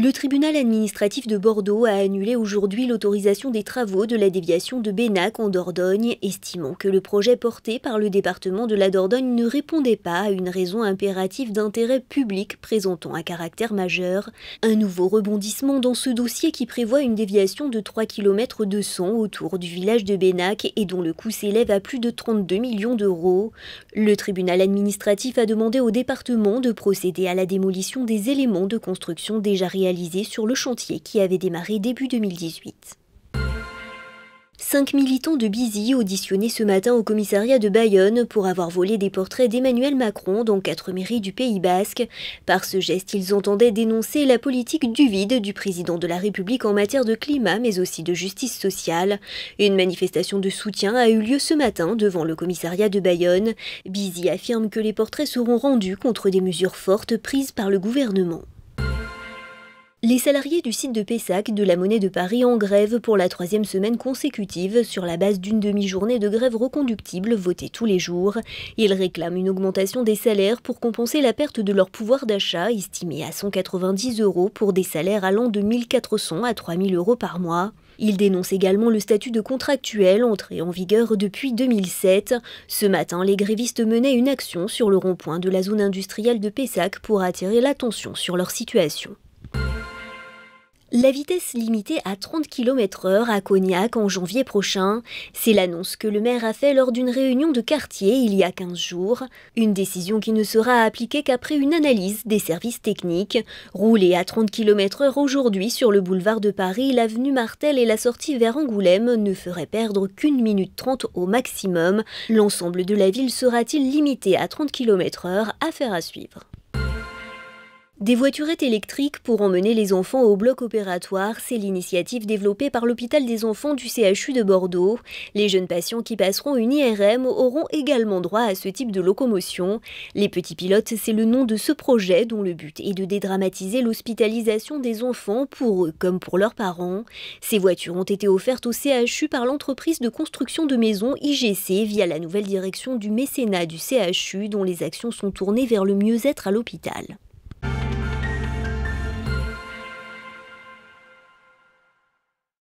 Le tribunal administratif de Bordeaux a annulé aujourd'hui l'autorisation des travaux de la déviation de Bénac en Dordogne, estimant que le projet porté par le département de la Dordogne ne répondait pas à une raison impérative d'intérêt public présentant un caractère majeur. Un nouveau rebondissement dans ce dossier qui prévoit une déviation de 3 km son autour du village de Bénac et dont le coût s'élève à plus de 32 millions d'euros. Le tribunal administratif a demandé au département de procéder à la démolition des éléments de construction déjà réalisés sur le chantier qui avait démarré début 2018. Cinq militants de Bizy auditionnés ce matin au commissariat de Bayonne pour avoir volé des portraits d'Emmanuel Macron dans quatre mairies du Pays basque. Par ce geste, ils entendaient dénoncer la politique du vide du président de la République en matière de climat mais aussi de justice sociale. Une manifestation de soutien a eu lieu ce matin devant le commissariat de Bayonne. Bizy affirme que les portraits seront rendus contre des mesures fortes prises par le gouvernement. Les salariés du site de Pessac de la Monnaie de Paris en grève pour la troisième semaine consécutive sur la base d'une demi-journée de grève reconductible votée tous les jours. Ils réclament une augmentation des salaires pour compenser la perte de leur pouvoir d'achat estimé à 190 euros pour des salaires allant de 1400 à 3000 euros par mois. Ils dénoncent également le statut de contractuel entré en vigueur depuis 2007. Ce matin, les grévistes menaient une action sur le rond-point de la zone industrielle de Pessac pour attirer l'attention sur leur situation. La vitesse limitée à 30 km/h à Cognac en janvier prochain, c'est l'annonce que le maire a fait lors d'une réunion de quartier il y a 15 jours. Une décision qui ne sera appliquée qu'après une analyse des services techniques. Rouler à 30 km/h aujourd'hui sur le boulevard de Paris, l'avenue Martel et la sortie vers Angoulême ne ferait perdre qu'une minute trente au maximum. L'ensemble de la ville sera-t-il limité à 30 km/h Affaire à suivre. Des voiturettes électriques pour emmener les enfants au bloc opératoire, c'est l'initiative développée par l'hôpital des enfants du CHU de Bordeaux. Les jeunes patients qui passeront une IRM auront également droit à ce type de locomotion. Les petits pilotes, c'est le nom de ce projet dont le but est de dédramatiser l'hospitalisation des enfants pour eux comme pour leurs parents. Ces voitures ont été offertes au CHU par l'entreprise de construction de maisons IGC via la nouvelle direction du mécénat du CHU dont les actions sont tournées vers le mieux-être à l'hôpital.